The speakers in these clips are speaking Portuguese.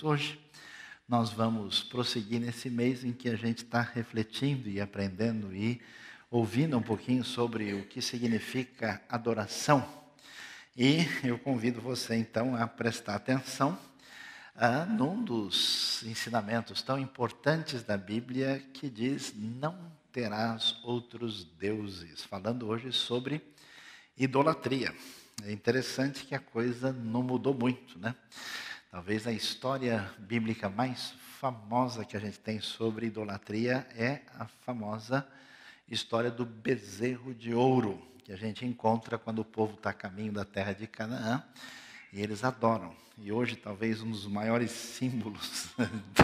Hoje nós vamos prosseguir nesse mês em que a gente está refletindo e aprendendo e ouvindo um pouquinho sobre o que significa adoração. E eu convido você então a prestar atenção ah, num dos ensinamentos tão importantes da Bíblia que diz: Não terás outros deuses. Falando hoje sobre idolatria. É interessante que a coisa não mudou muito, né? Talvez a história bíblica mais famosa que a gente tem sobre idolatria é a famosa história do bezerro de ouro, que a gente encontra quando o povo está a caminho da terra de Canaã e eles adoram. E hoje, talvez um dos maiores símbolos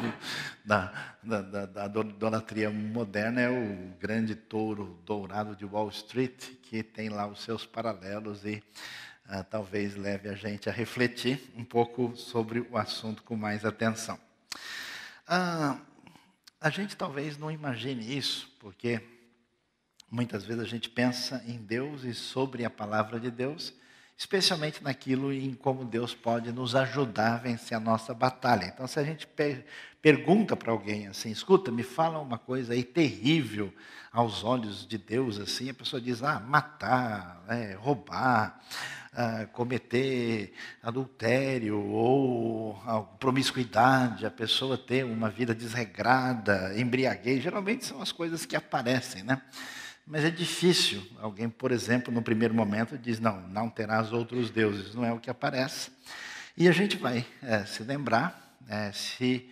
da, da, da, da idolatria moderna é o grande touro dourado de Wall Street, que tem lá os seus paralelos e ah, talvez leve a gente a refletir um pouco sobre o assunto com mais atenção. Ah, a gente talvez não imagine isso, porque muitas vezes a gente pensa em Deus e sobre a palavra de Deus, especialmente naquilo em como Deus pode nos ajudar a vencer a nossa batalha. Então, se a gente per pergunta para alguém assim, escuta, me fala uma coisa aí terrível aos olhos de Deus, assim, a pessoa diz, ah, matar, é, roubar, cometer adultério ou promiscuidade, a pessoa ter uma vida desregrada, embriaguez, geralmente são as coisas que aparecem, né? Mas é difícil. Alguém, por exemplo, no primeiro momento diz: não, não terás outros deuses. Não é o que aparece. E a gente vai é, se lembrar, é, se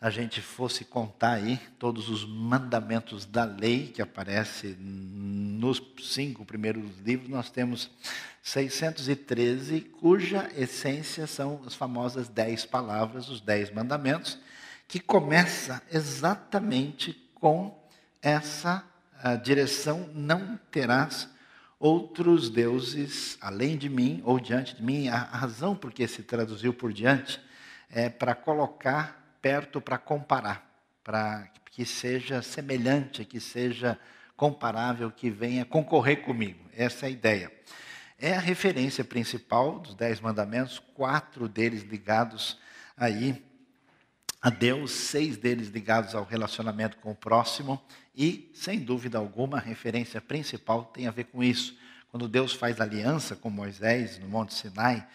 a gente fosse contar aí todos os mandamentos da lei que aparece nos cinco primeiros livros, nós temos 613, cuja essência são as famosas dez palavras, os dez mandamentos, que começa exatamente com essa ah, direção: não terás outros deuses além de mim ou diante de mim. A razão por que se traduziu por diante é para colocar perto para comparar, para que seja semelhante, que seja comparável, que venha concorrer comigo. Essa é a ideia. É a referência principal dos Dez Mandamentos, quatro deles ligados aí a Deus, seis deles ligados ao relacionamento com o próximo, e, sem dúvida alguma, a referência principal tem a ver com isso. Quando Deus faz aliança com Moisés no Monte Sinai,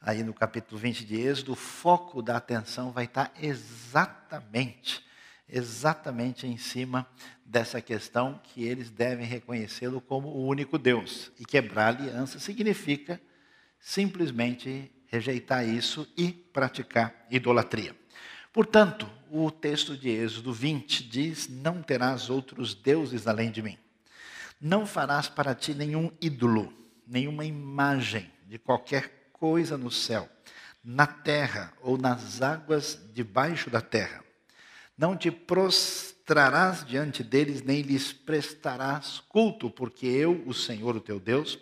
aí no capítulo 20 de Êxodo, o foco da atenção vai estar exatamente, exatamente em cima dessa questão que eles devem reconhecê-lo como o único Deus. E quebrar aliança significa simplesmente rejeitar isso e praticar idolatria. Portanto, o texto de Êxodo 20 diz: Não terás outros deuses além de mim. Não farás para ti nenhum ídolo, nenhuma imagem de qualquer coisa no céu, na terra ou nas águas debaixo da terra. Não te prostrarás diante deles, nem lhes prestarás culto, porque eu, o Senhor, o teu Deus,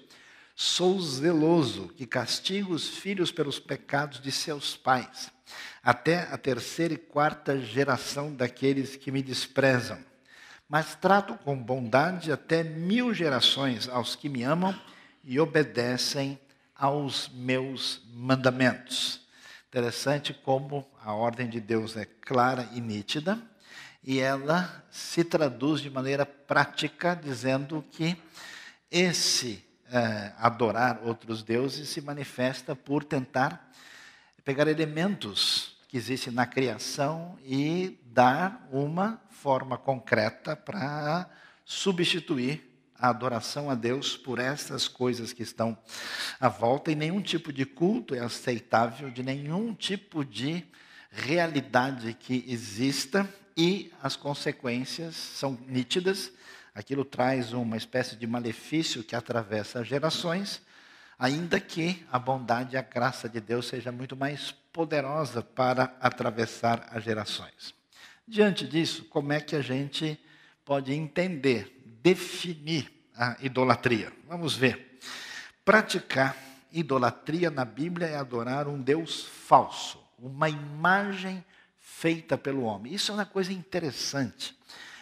sou zeloso, que castigo os filhos pelos pecados de seus pais, até a terceira e quarta geração daqueles que me desprezam. Mas trato com bondade até mil gerações aos que me amam e obedecem aos meus mandamentos. Interessante como a ordem de Deus é clara e nítida, e ela se traduz de maneira prática, dizendo que esse é, adorar outros deuses se manifesta por tentar pegar elementos que existem na criação e dar uma forma concreta para substituir a adoração a Deus por essas coisas que estão à volta, e nenhum tipo de culto é aceitável, de nenhum tipo de realidade que exista, e as consequências são nítidas. Aquilo traz uma espécie de malefício que atravessa gerações, ainda que a bondade e a graça de Deus seja muito mais poderosa para atravessar as gerações. Diante disso, como é que a gente pode entender definir a idolatria. Vamos ver. Praticar idolatria na Bíblia é adorar um Deus falso, uma imagem feita pelo homem. Isso é uma coisa interessante.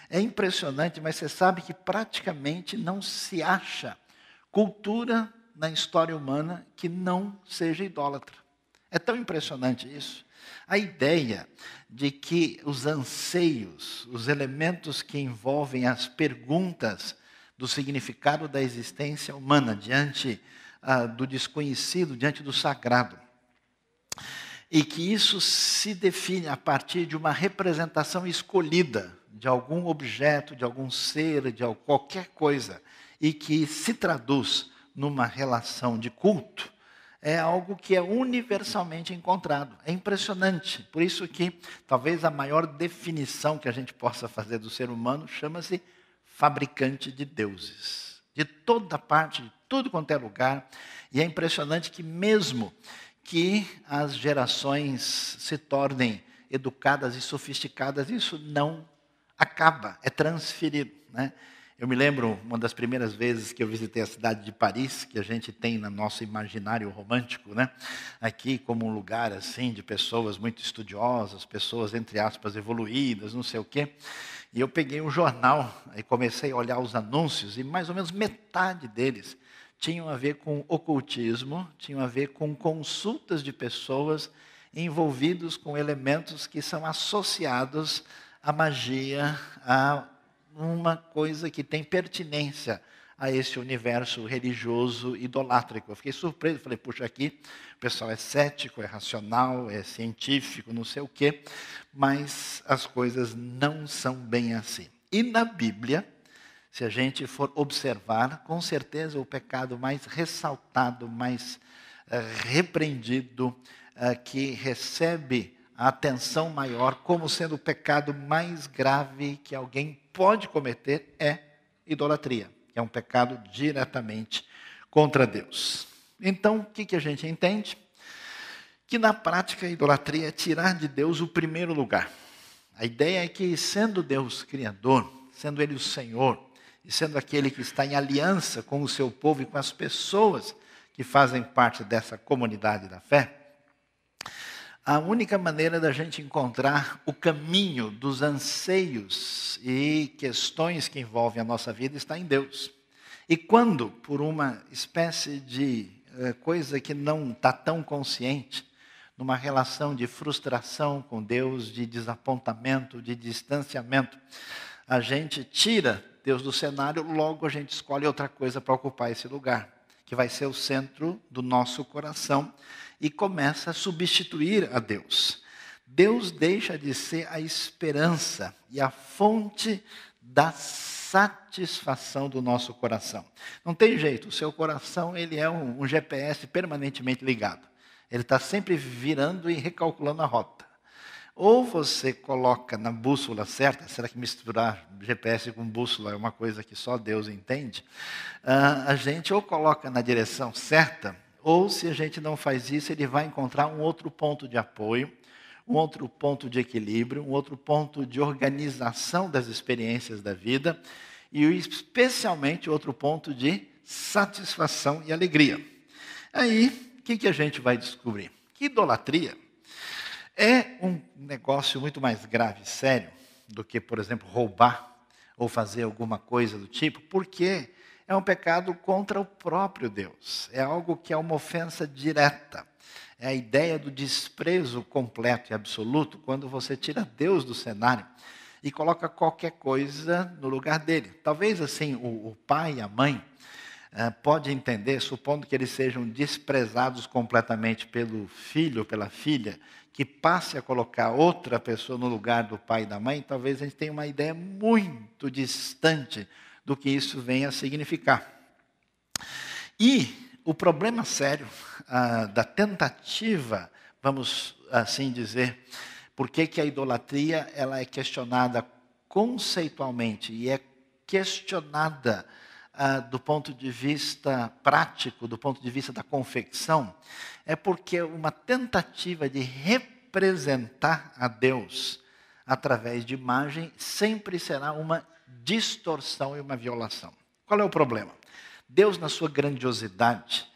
É impressionante, mas você sabe que praticamente não se acha cultura na história humana que não seja idólatra. É tão impressionante isso. A ideia de que os anseios, os elementos que envolvem as perguntas do significado da existência humana diante ah, do desconhecido, diante do sagrado. E que isso se define a partir de uma representação escolhida de algum objeto, de algum ser, de qualquer coisa, e que se traduz numa relação de culto é algo que é universalmente encontrado. É impressionante. Por isso que talvez a maior definição que a gente possa fazer do ser humano chama-se fabricante de deuses. De toda parte, de tudo quanto é lugar. E é impressionante que mesmo que as gerações se tornem educadas e sofisticadas, isso não acaba, é transferido, né? Eu me lembro uma das primeiras vezes que eu visitei a cidade de Paris, que a gente tem no nosso imaginário romântico, né? Aqui como um lugar assim de pessoas muito estudiosas, pessoas entre aspas evoluídas, não sei o quê. E eu peguei um jornal e comecei a olhar os anúncios e mais ou menos metade deles tinham a ver com ocultismo, tinham a ver com consultas de pessoas envolvidos com elementos que são associados à magia, à numa coisa que tem pertinência a esse universo religioso idolátrico. Eu fiquei surpreso, falei, puxa, aqui o pessoal é cético, é racional, é científico, não sei o quê, mas as coisas não são bem assim. E na Bíblia, se a gente for observar, com certeza o pecado mais ressaltado, mais é, repreendido, é, que recebe a atenção maior como sendo o pecado mais grave que alguém pode cometer é idolatria. É um pecado diretamente contra Deus. Então, o que, a gente entende? Que na prática a idolatria é tirar de Deus o primeiro lugar. A ideia é que, sendo Deus Criador, sendo Ele o Senhor, e sendo aquele que está em aliança com o seu povo e com as pessoas que fazem parte dessa comunidade da fé, a única maneira da gente encontrar o caminho dos anseios e questões que envolvem a nossa vida está em Deus. E quando, por uma espécie de eh, coisa que não está tão consciente, numa relação de frustração com Deus, de desapontamento, de distanciamento, a gente tira Deus do cenário, logo a gente escolhe outra coisa para ocupar esse lugar, que vai ser o centro do nosso coração e começa a substituir a Deus. Deus deixa de ser a esperança e a fonte da satisfação do nosso coração. Não tem jeito, o seu coração ele é um, GPS permanentemente ligado. Ele está sempre virando e recalculando a rota. Ou você coloca na bússola certa, será que misturar GPS com bússola é uma coisa que só Deus entende? Uh, a gente ou coloca na direção certa, ou se a gente não faz isso, ele vai encontrar um outro ponto de apoio, um outro ponto de equilíbrio, um outro ponto de organização das experiências da vida e especialmente outro ponto de satisfação e alegria. Aí, o que, que a gente vai descobrir? Que idolatria é um negócio muito mais grave e sério do que, por exemplo, roubar ou fazer alguma coisa do tipo, porque é um pecado contra o próprio Deus. É algo que é uma ofensa direta. É a ideia do desprezo completo e absoluto quando você tira Deus do cenário e coloca qualquer coisa no lugar dele. Talvez assim o, o pai e a mãe eh, pode entender, supondo que eles sejam desprezados completamente pelo filho, pela filha, que passe a colocar outra pessoa no lugar do pai e da mãe, talvez a gente tenha uma ideia muito distante do que isso vem a significar. E o problema sério ah, da tentativa, vamos assim dizer, por que, que a idolatria ela é questionada conceitualmente e é questionada ah, do ponto de vista prático, do ponto de vista da confecção, é porque uma tentativa de representar a Deus através de imagem sempre será uma distorção e uma violação. Qual é o problema? Deus, na sua grandiosidade,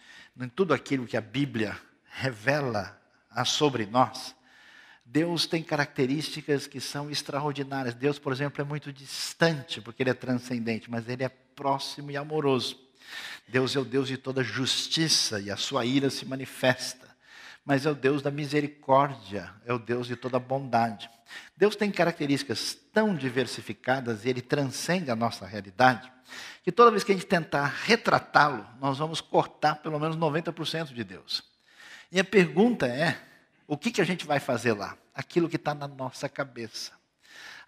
em tudo aquilo que a Bíblia revela sobre nós, Deus tem características que são extraordinárias. Deus, por exemplo, é muito distante, porque Ele é transcendente, mas Ele é próximo e amoroso. Deus é o Deus de toda justiça e a sua ira se manifesta. Mas é o Deus da misericórdia, é o Deus de toda bondade. Deus tem características tão diversificadas e ele transcende a nossa realidade, que toda vez que a gente tentar retratá-lo, nós vamos cortar pelo menos 90% de Deus. E a pergunta é: o que, que a gente vai fazer lá? Aquilo que está na nossa cabeça.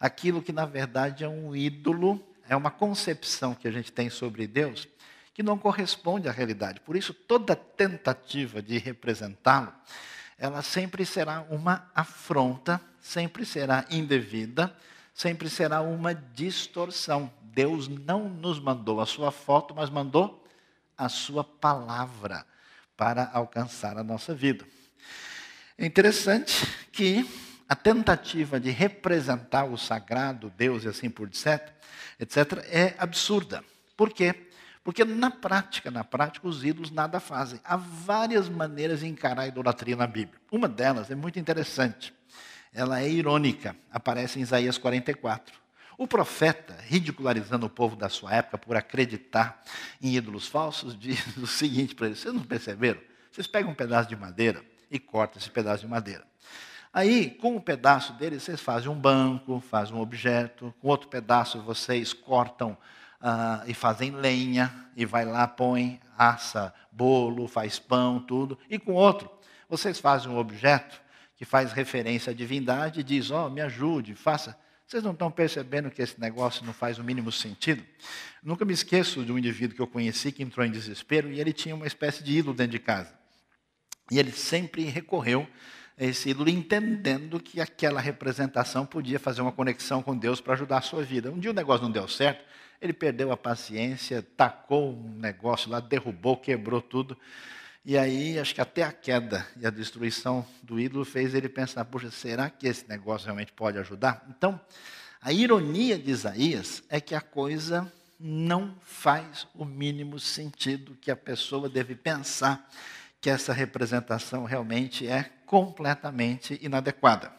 Aquilo que, na verdade, é um ídolo, é uma concepção que a gente tem sobre Deus que não corresponde à realidade. Por isso, toda tentativa de representá-lo ela sempre será uma afronta, sempre será indevida, sempre será uma distorção. Deus não nos mandou a sua foto, mas mandou a sua palavra para alcançar a nossa vida. É interessante que a tentativa de representar o sagrado, Deus e assim por etc, etc é absurda. Por quê? Porque na prática, na prática, os ídolos nada fazem. Há várias maneiras de encarar a idolatria na Bíblia. Uma delas é muito interessante. Ela é irônica, aparece em Isaías 44. O profeta, ridicularizando o povo da sua época por acreditar em ídolos falsos, diz o seguinte para eles: vocês não perceberam? Vocês pegam um pedaço de madeira e cortam esse pedaço de madeira. Aí, com um pedaço dele, vocês fazem um banco, fazem um objeto, com outro pedaço vocês cortam ah, e fazem lenha, e vai lá, põe, assa bolo, faz pão, tudo. E com outro, vocês fazem um objeto que faz referência à divindade e diz: Ó, oh, me ajude, faça. Vocês não estão percebendo que esse negócio não faz o mínimo sentido? Nunca me esqueço de um indivíduo que eu conheci que entrou em desespero e ele tinha uma espécie de ídolo dentro de casa. E ele sempre recorreu a esse ídolo, entendendo que aquela representação podia fazer uma conexão com Deus para ajudar a sua vida. Um dia o negócio não deu certo, ele perdeu a paciência, tacou um negócio lá, derrubou, quebrou tudo. E aí, acho que até a queda e a destruição do ídolo fez ele pensar: puxa, será que esse negócio realmente pode ajudar? Então, a ironia de Isaías é que a coisa não faz o mínimo sentido que a pessoa deve pensar que essa representação realmente é completamente inadequada.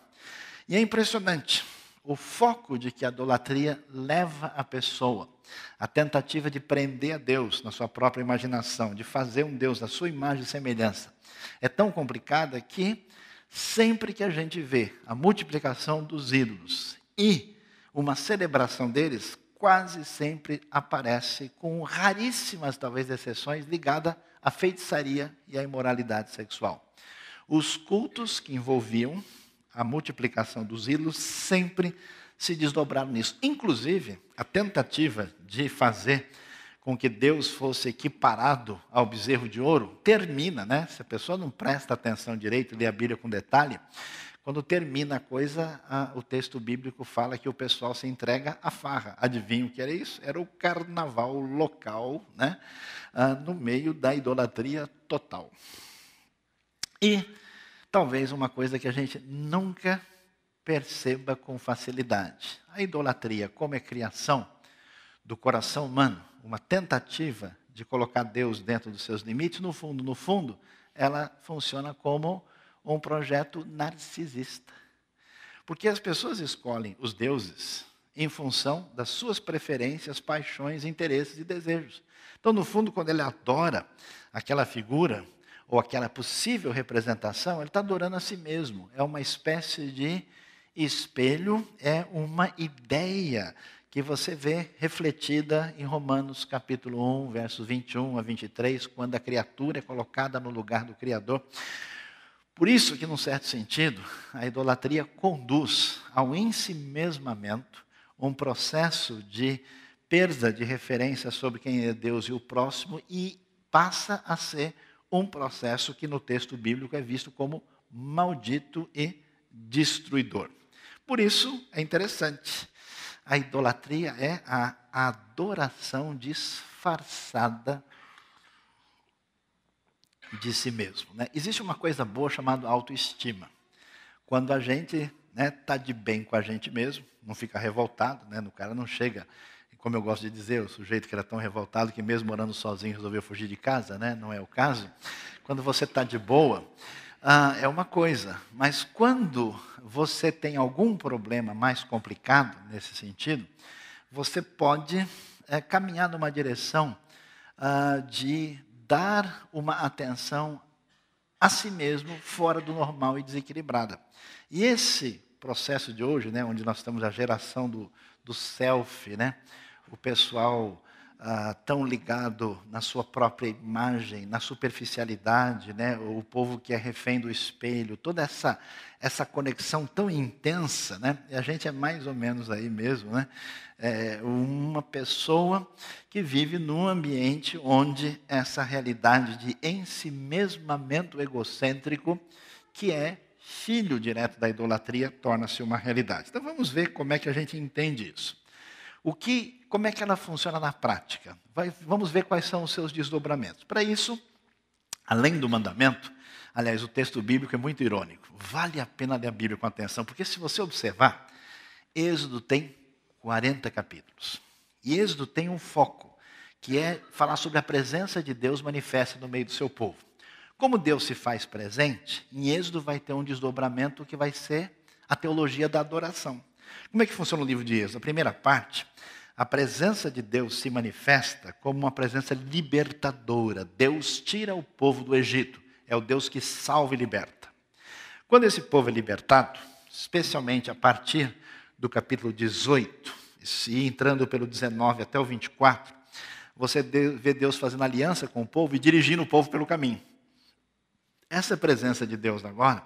E é impressionante o foco de que a idolatria leva a pessoa. A tentativa de prender a Deus na sua própria imaginação, de fazer um Deus da sua imagem e semelhança, é tão complicada que sempre que a gente vê a multiplicação dos ídolos e uma celebração deles, quase sempre aparece, com raríssimas talvez exceções, ligada à feitiçaria e à imoralidade sexual. Os cultos que envolviam a multiplicação dos ídolos sempre se desdobraram nisso. Inclusive, a tentativa de fazer com que Deus fosse equiparado ao bezerro de ouro termina, né? Se a pessoa não presta atenção direito, lê a Bíblia com detalhe, quando termina a coisa, a, o texto bíblico fala que o pessoal se entrega à farra. Adivinha o que era isso? Era o carnaval local, né? Ah, no meio da idolatria total. E talvez uma coisa que a gente nunca perceba com facilidade. A idolatria, como é criação do coração humano, uma tentativa de colocar Deus dentro dos seus limites, no fundo, no fundo, ela funciona como um projeto narcisista. Porque as pessoas escolhem os deuses em função das suas preferências, paixões, interesses e desejos. Então, no fundo, quando ele adora aquela figura ou aquela possível representação, ele está adorando a si mesmo. É uma espécie de Espelho é uma ideia que você vê refletida em Romanos capítulo 1, versos 21 a 23, quando a criatura é colocada no lugar do Criador. Por isso que, num certo sentido, a idolatria conduz ao ensimesmamento, um processo de perda de referência sobre quem é Deus e o próximo e passa a ser um processo que no texto bíblico é visto como maldito e destruidor. Por isso, é interessante. A idolatria é a adoração disfarçada de si mesmo. Né? Existe uma coisa boa chamada autoestima. Quando a gente está né, tá de bem com a gente mesmo, não fica revoltado, né? o cara não chega, como eu gosto de dizer, o sujeito que era tão revoltado que mesmo morando sozinho resolveu fugir de casa, né? não é o caso. Quando você está de boa, ah, é uma coisa, mas quando você tem algum problema mais complicado nesse sentido, você pode é, caminhar numa direção ah, de dar uma atenção a si mesmo fora do normal e desequilibrada. E esse processo de hoje, né, onde nós estamos a geração do, do self, né, o pessoal ah, tão ligado na sua própria imagem, na superficialidade, né? o povo que é refém do espelho, toda essa, essa conexão tão intensa, né? e a gente é mais ou menos aí mesmo, né? É uma pessoa que vive num ambiente onde essa realidade de ensimesmamento egocêntrico, que é filho direto da idolatria, torna-se uma realidade. Então vamos ver como é que a gente entende isso. O que, como é que ela funciona na prática? Vai, vamos ver quais são os seus desdobramentos. Para isso, além do mandamento, aliás, o texto bíblico é muito irônico. Vale a pena ler a Bíblia com atenção, porque se você observar, Êxodo tem 40 capítulos. E Êxodo tem um foco, que é falar sobre a presença de Deus manifesta no meio do seu povo. Como Deus se faz presente, em Êxodo vai ter um desdobramento que vai ser a teologia da adoração. Como é que funciona o livro de Êxodo? A primeira parte, a presença de Deus se manifesta como uma presença libertadora. Deus tira o povo do Egito. É o Deus que salva e liberta. Quando esse povo é libertado, especialmente a partir do capítulo 18, e entrando pelo 19 até o 24, você vê Deus fazendo aliança com o povo e dirigindo o povo pelo caminho. Essa presença de Deus agora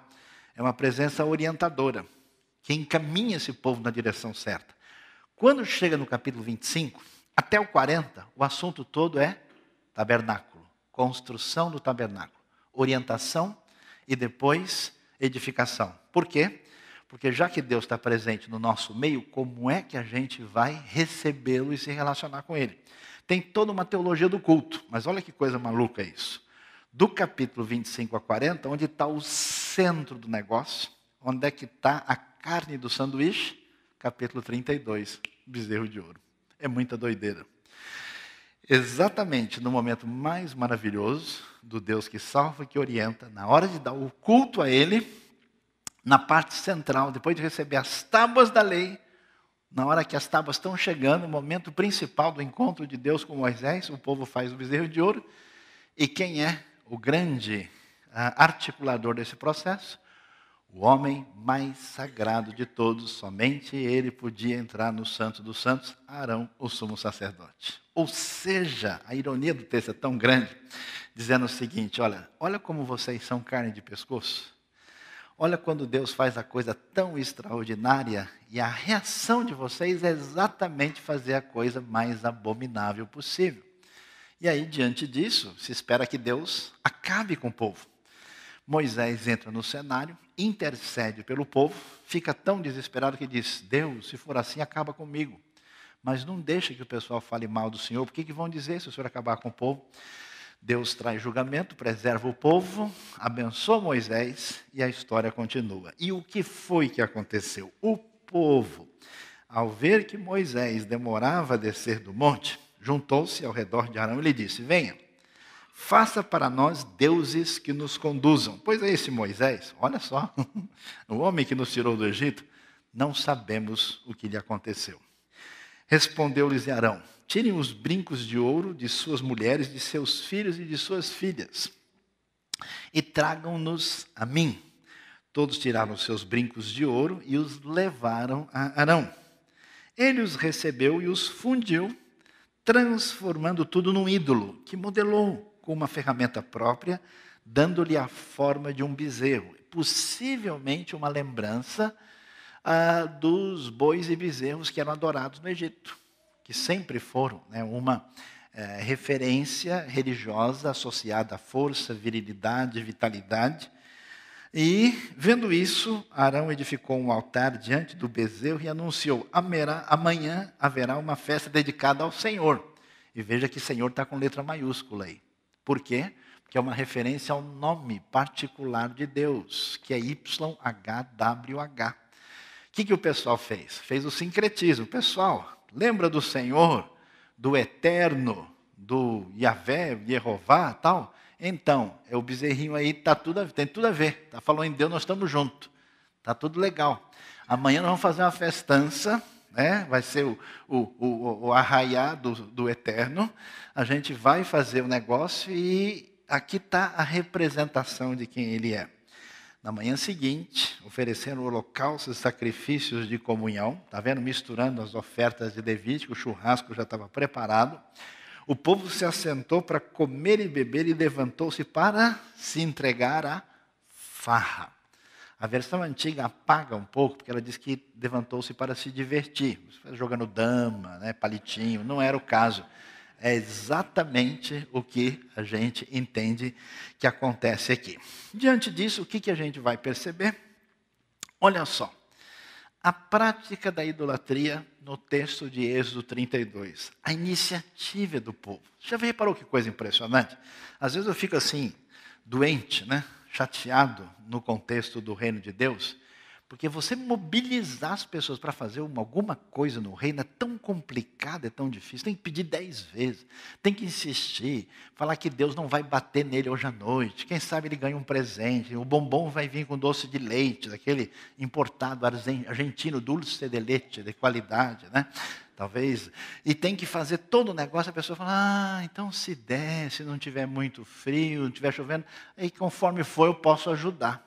é uma presença orientadora que encaminha esse povo na direção certa. Quando chega no capítulo 25, até o 40, o assunto todo é tabernáculo, construção do tabernáculo, orientação e depois edificação. Por quê? Porque já que Deus está presente no nosso meio, como é que a gente vai recebê-lo e se relacionar com ele? Tem toda uma teologia do culto, mas olha que coisa maluca isso. Do capítulo 25 a 40, onde está o centro do negócio, onde é que está a carne do sanduíche, capítulo 32, bezerro de ouro. É muita doideira. Exatamente no momento mais maravilhoso do Deus que salva e que orienta, na hora de dar o culto a Ele, na parte central, depois de receber as tábuas da lei, na hora que as tábuas estão chegando, o momento principal do encontro de Deus com Moisés, o povo faz o bezerro de ouro. E quem é o grande ah, articulador desse processo? o homem mais sagrado de todos, somente ele podia entrar no Santo dos Santos, Arão, o sumo sacerdote. Ou seja, a ironia do texto é tão grande, dizendo o seguinte: olha, olha como vocês são carne de pescoço. Olha quando Deus faz a coisa tão extraordinária e a reação de vocês é exatamente fazer a coisa mais abominável possível. E aí, diante disso, se espera que Deus acabe com o povo. Moisés entra no cenário intercede pelo povo, fica tão desesperado que diz: Deus, se for assim, acaba comigo. Mas não deixa que o pessoal fale mal do Senhor, porque que vão dizer se o Senhor acabar com o povo? Deus traz julgamento, preserva o povo, abençoa Moisés e a história continua. E o que foi que aconteceu? O povo, ao ver que Moisés demorava a descer do monte, juntou-se ao redor de Arão e lhe disse: Venha Faça para nós deuses que nos conduzam. Pois é, esse Moisés, olha só, o homem que nos tirou do Egito, não sabemos o que lhe aconteceu. Respondeu-lhes Arão: Tirem os brincos de ouro de suas mulheres, de seus filhos e de suas filhas, e tragam-nos a mim. Todos tiraram seus brincos de ouro e os levaram a Arão. Ele os recebeu e os fundiu, transformando tudo num ídolo que modelou com uma ferramenta própria, dando-lhe a forma de um bezerro, possivelmente uma lembrança ah, dos bois e bezerros que eram adorados no Egito, que sempre foram né, uma eh, referência religiosa associada à força, virilidade, vitalidade. E, vendo isso, Arão edificou um altar diante do bezerro e anunciou: amanhã haverá uma festa dedicada ao Senhor. E veja que Senhor está com letra maiúscula aí. Por quê? Porque é uma referência ao nome particular de Deus, que é YHWH. O que, que o pessoal fez? Fez o sincretismo. Pessoal, lembra do Senhor, do Eterno, do Yahvé, Jeová, tal? Então, é o bezerrinho aí tá tudo tem tudo a ver. Tá falando em Deus, nós estamos juntos. Tá tudo legal. Amanhã nós vamos fazer uma festança né? vai ser o, o, o, o do, do eterno. A gente vai fazer o negócio e aqui está a representação de quem ele é. Na manhã seguinte, ofereceram holocaustos e sacrifícios de comunhão. Está vendo? Misturando as ofertas de Levítico, o churrasco já estava preparado. O povo se assentou para comer e beber e levantou-se para se entregar à farra. A versão antiga apaga um pouco, porque ela diz que levantou-se para se divertir, jogando dama, né, palitinho, não era o caso. É exatamente o que a gente entende que acontece aqui. Diante disso, o que, que a gente vai perceber? Olha só, a prática da idolatria no texto de Êxodo 32, a iniciativa do povo. Já reparou que coisa impressionante? Às vezes eu fico assim, doente, né? chateado no contexto do reino de Deus, porque você mobilizar as pessoas para fazer uma, alguma coisa no reino é tão complicado, é tão difícil. Tem que pedir dez vezes, tem que insistir, falar que Deus não vai bater nele hoje à noite. Quem sabe ele ganha um presente, o bombom vai vir com doce de leite, daquele importado argentino, dulce de leite, de qualidade, né? talvez, e tem que fazer todo o negócio, a pessoa fala, ah, então se der, se não tiver muito frio, não tiver chovendo, aí conforme for eu posso ajudar.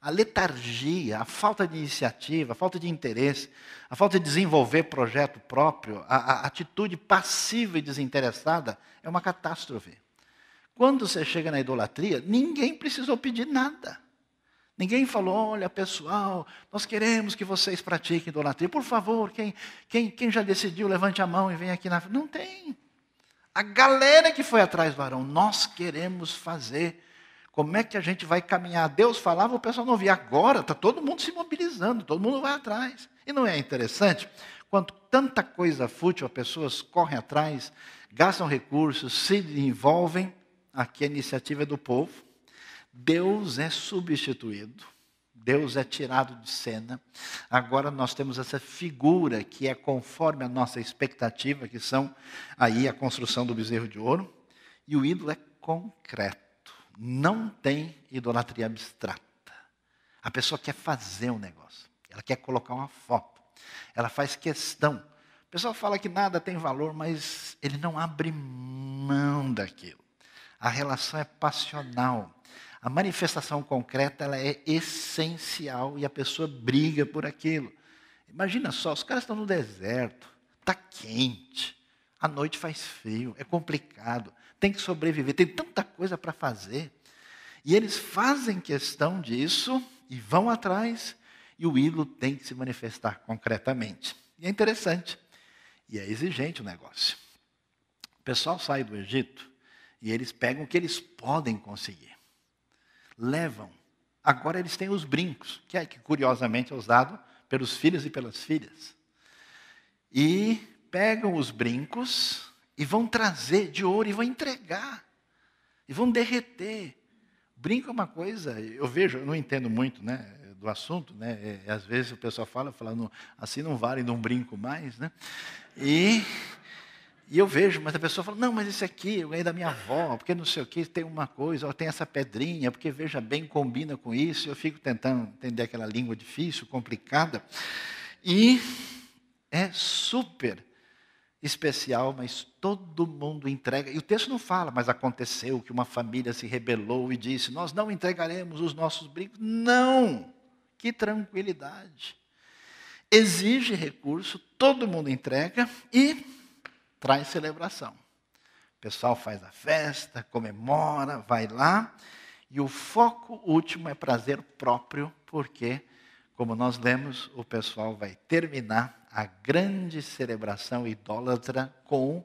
A letargia, a falta de iniciativa, a falta de interesse, a falta de desenvolver projeto próprio, a, a atitude passiva e desinteressada é uma catástrofe. Quando você chega na idolatria, ninguém precisou pedir nada. Ninguém falou, olha pessoal, nós queremos que vocês pratiquem idolatria. Por favor, quem, quem, quem já decidiu, levante a mão e vem aqui na Não tem. A galera que foi atrás do Arão, nós queremos fazer. Como é que a gente vai caminhar? Deus falava, o pessoal não via. Agora está todo mundo se mobilizando, todo mundo vai atrás. E não é interessante? Quanto tanta coisa fútil, as pessoas correm atrás, gastam recursos, se envolvem. Aqui é a iniciativa é do povo. Deus é substituído, Deus é tirado de cena. Agora nós temos essa figura que é conforme a nossa expectativa, que são aí a construção do bezerro de ouro, e o ídolo é concreto, não tem idolatria abstrata. A pessoa quer fazer um negócio, ela quer colocar uma foto, ela faz questão. O pessoal fala que nada tem valor, mas ele não abre mão daquilo. A relação é passional. A manifestação concreta ela é essencial e a pessoa briga por aquilo. Imagina só, os caras estão no deserto, está quente, a noite faz frio, é complicado, tem que sobreviver, tem tanta coisa para fazer. E eles fazem questão disso e vão atrás, e o ídolo tem que se manifestar concretamente. E é interessante, e é exigente o negócio. O pessoal sai do Egito e eles pegam o que eles podem conseguir levam. Agora eles têm os brincos, que, é, que curiosamente é usado pelos filhos e pelas filhas. E pegam os brincos e vão trazer de ouro e vão entregar. E vão derreter. Brinco é uma coisa, eu vejo, eu não entendo muito né, do assunto, né? É, às vezes o pessoal fala, falando assim não vale, não brinco mais, né? E e eu vejo, mas a pessoa fala, não, mas esse aqui eu ganhei da minha avó, porque não sei o que, tem uma coisa, ou tem essa pedrinha, porque veja bem, combina com isso. Eu fico tentando entender aquela língua difícil, complicada. E é super especial, mas todo mundo entrega. E o texto não fala, mas aconteceu que uma família se rebelou e disse: Nós não entregaremos os nossos brincos. Não! Que tranquilidade. Exige recurso, todo mundo entrega e traz celebração. O pessoal faz a festa, comemora, vai lá. E o foco último é prazer próprio, porque, como nós lemos, o pessoal vai terminar a grande celebração idólatra com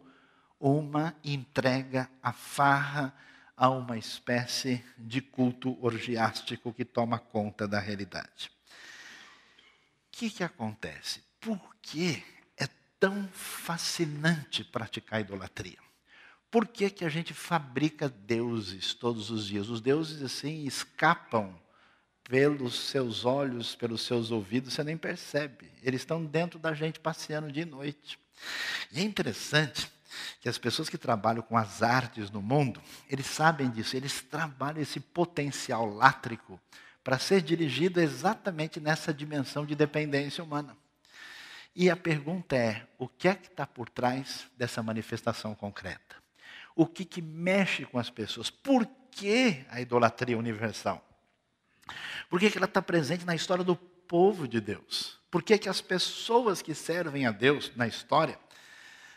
uma entrega à farra, a uma espécie de culto orgiástico que toma conta da realidade. O que, que acontece? Por que tão fascinante praticar idolatria? Por que, que a gente fabrica deuses todos os dias? Os deuses, assim, escapam pelos seus olhos, pelos seus ouvidos, você nem percebe. Eles estão dentro da gente passeando de noite. E é interessante que as pessoas que trabalham com as artes no mundo, eles sabem disso, eles trabalham esse potencial látrico para ser dirigido exatamente nessa dimensão de dependência humana. E a pergunta é: o que é que está por trás dessa manifestação concreta? O que, que mexe com as pessoas? Por que a idolatria universal? Por que, que ela está presente na história do povo de Deus? Por que, que as pessoas que servem a Deus na história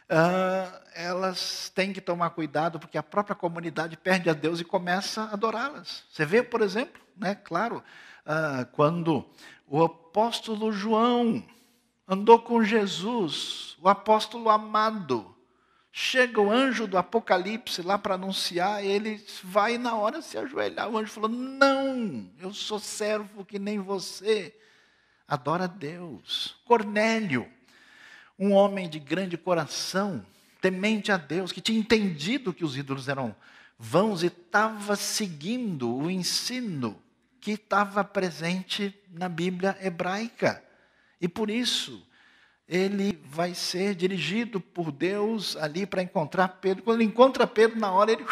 Uh, elas têm que tomar cuidado, porque a própria comunidade perde a Deus e começa a adorá-las. Você vê, por exemplo, né, claro, uh, quando o apóstolo João andou com Jesus, o apóstolo amado. Chega o anjo do Apocalipse lá para anunciar, ele vai na hora se ajoelhar. O anjo falou: Não, eu sou servo que nem você. Adora Deus. Cornélio, um homem de grande coração, temente a Deus, que tinha entendido que os ídolos eram vãos e estava seguindo o ensino que estava presente na Bíblia hebraica. E por isso, ele vai ser dirigido por Deus ali para encontrar Pedro. Quando ele encontra Pedro, na hora ele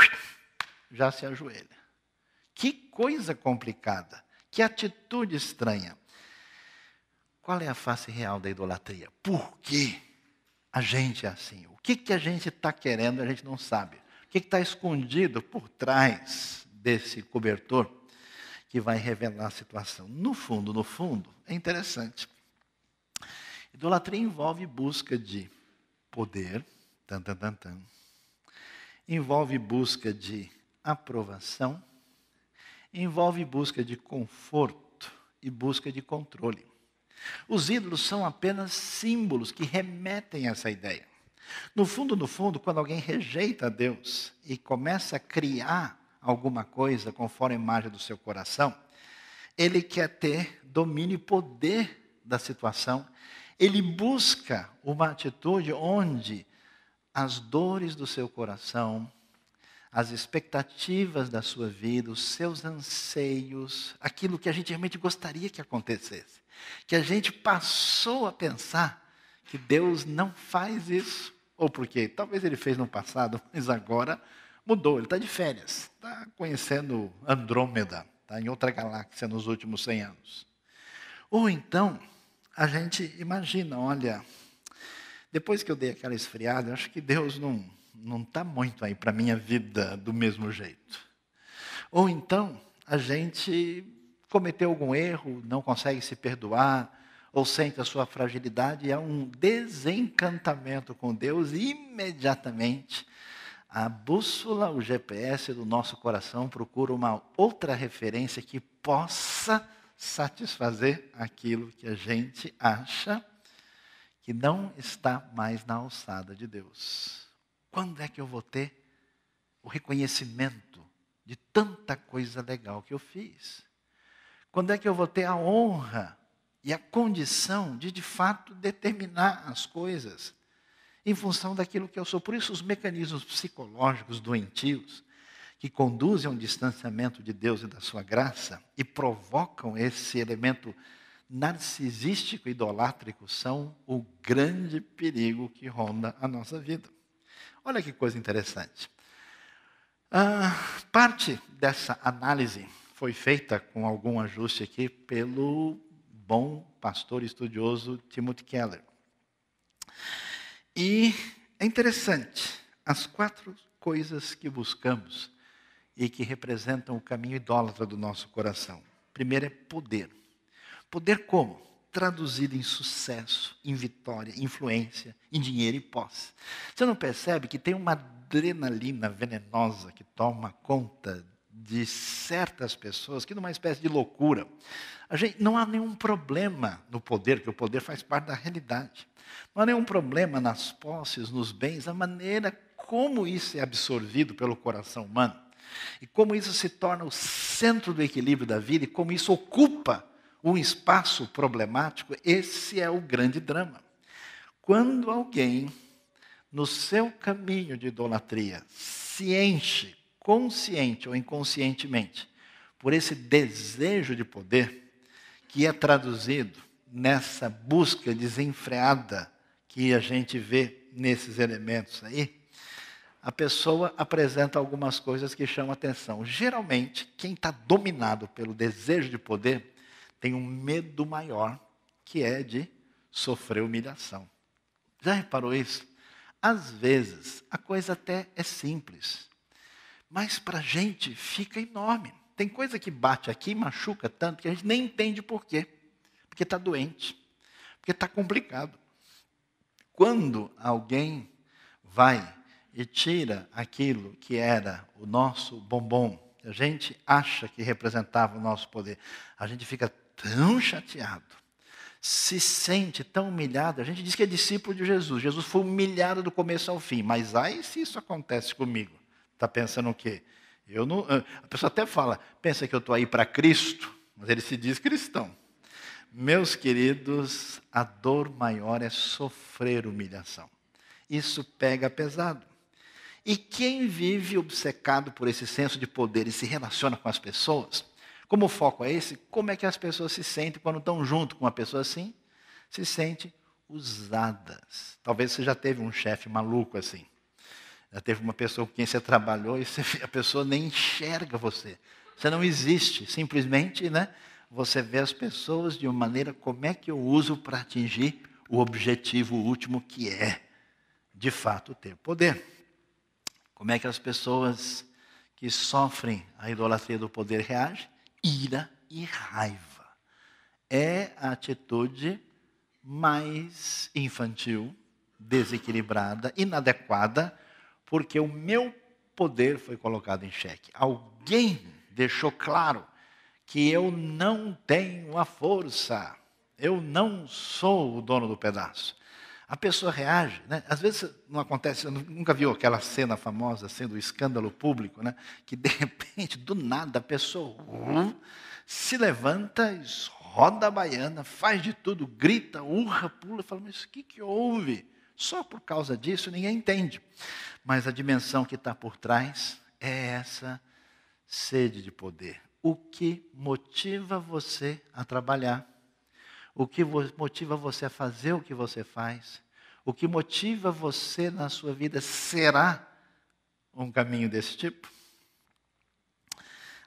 já se ajoelha. Que coisa complicada, que atitude estranha. Qual é a face real da idolatria? Por que a gente é assim? O que, que a gente está querendo, a gente não sabe. O que está escondido por trás desse cobertor que vai revelar a situação? No fundo, no fundo, é interessante. Idolatria envolve busca de poder, tan, tan, tan, tan. envolve busca de aprovação, envolve busca de conforto e busca de controle. Os ídolos são apenas símbolos que remetem a essa ideia. No fundo, no fundo, quando alguém rejeita Deus e começa a criar alguma coisa conforme a imagem do seu coração, ele quer ter domínio e poder da situação ele busca uma atitude onde as dores do seu coração, as expectativas da sua vida, os seus anseios, aquilo que a gente realmente gostaria que acontecesse, que a gente passou a pensar que Deus não faz isso, ou porque talvez ele fez no passado, mas agora mudou, ele está de férias, está conhecendo Andrômeda, está em outra galáxia nos últimos 100 anos. Ou então, a gente imagina, olha, depois que eu dei aquela esfriada, acho que Deus não não está muito aí para a minha vida do mesmo jeito. Ou então a gente cometeu algum erro, não consegue se perdoar, ou sente a sua fragilidade, e há um desencantamento com Deus e imediatamente. A bússola, o GPS do nosso coração procura uma outra referência que possa satisfazer aquilo que a gente acha que não está mais na alçada de Deus. Quando é que eu vou ter o reconhecimento de tanta coisa legal que eu fiz? Quando é que eu vou ter a honra e a condição de, de fato, determinar as coisas em função daquilo que eu sou? Por isso, os mecanismos psicológicos doentios que conduzem a um distanciamento de Deus e da sua graça e provocam esse elemento narcisístico idolátrico são o grande perigo que ronda a nossa vida. Olha que coisa interessante. Ah, parte dessa análise foi feita com algum ajuste aqui pelo bom pastor estudioso Timothy Keller. E é interessante, as quatro coisas que buscamos e que representam o caminho idólatra do nosso coração. Primeiro é poder. Poder como? Traduzido em sucesso, em vitória, influência, em dinheiro e posse. Você não percebe que tem uma adrenalina venenosa que toma conta de certas pessoas, que numa espécie de loucura. A gente, não há nenhum problema no poder, que o poder faz parte da realidade. Não há nenhum problema nas posses, nos bens, a maneira como isso é absorvido pelo coração humano. E como isso se torna o centro do equilíbrio da vida e como isso ocupa um espaço problemático, esse é o grande drama. Quando alguém, no seu caminho de idolatria, se enche, consciente ou inconscientemente, por esse desejo de poder, que é traduzido nessa busca desenfreada que a gente vê nesses elementos aí, a pessoa apresenta algumas coisas que chamam atenção. Geralmente, quem está dominado pelo desejo de poder tem um medo maior, que é de sofrer humilhação. Já reparou isso? Às vezes, a coisa até é simples, mas para a gente fica enorme. Tem coisa que bate aqui e machuca tanto que a gente nem entende por quê. Porque está doente, porque está complicado. Quando alguém vai e tira aquilo que era o nosso bombom, a gente acha que representava o nosso poder, a gente fica tão chateado, se sente tão humilhado. A gente diz que é discípulo de Jesus. Jesus foi humilhado do começo ao fim, mas aí se isso acontece comigo, está pensando o quê? Eu não, a pessoa até fala, pensa que eu estou aí para Cristo, mas ele se diz cristão. Meus queridos, a dor maior é sofrer humilhação. Isso pega pesado. E quem vive obcecado por esse senso de poder e se relaciona com as pessoas, como o foco é esse, como é que as pessoas se sentem quando estão junto com uma pessoa assim? Se sente usadas. Talvez você já teve um chefe maluco assim. Já teve uma pessoa com quem você trabalhou e você, a pessoa nem enxerga você. Você não existe. Simplesmente, né? Você vê as pessoas de uma maneira como é que eu uso para atingir o objetivo último que é, de fato, ter poder. Como é que as pessoas que sofrem a idolatria do poder reagem? Ira e raiva. É a atitude mais infantil, desequilibrada, inadequada, porque o meu poder foi colocado em xeque. Alguém deixou claro que eu não tenho a força, eu não sou o dono do pedaço a pessoa reage. Né? Às vezes não acontece, nunca viu aquela cena famosa, sendo assim, o escândalo público, né? que de repente, do nada, a pessoa hum, se levanta, roda a baiana, faz de tudo, grita, urra, pula, fala, mas o que, que houve? Só por causa disso ninguém entende. Mas a dimensão que está por trás é essa sede de poder. O que motiva você a trabalhar? o que motiva você a fazer o que você faz, o que motiva você na sua vida será um caminho desse tipo?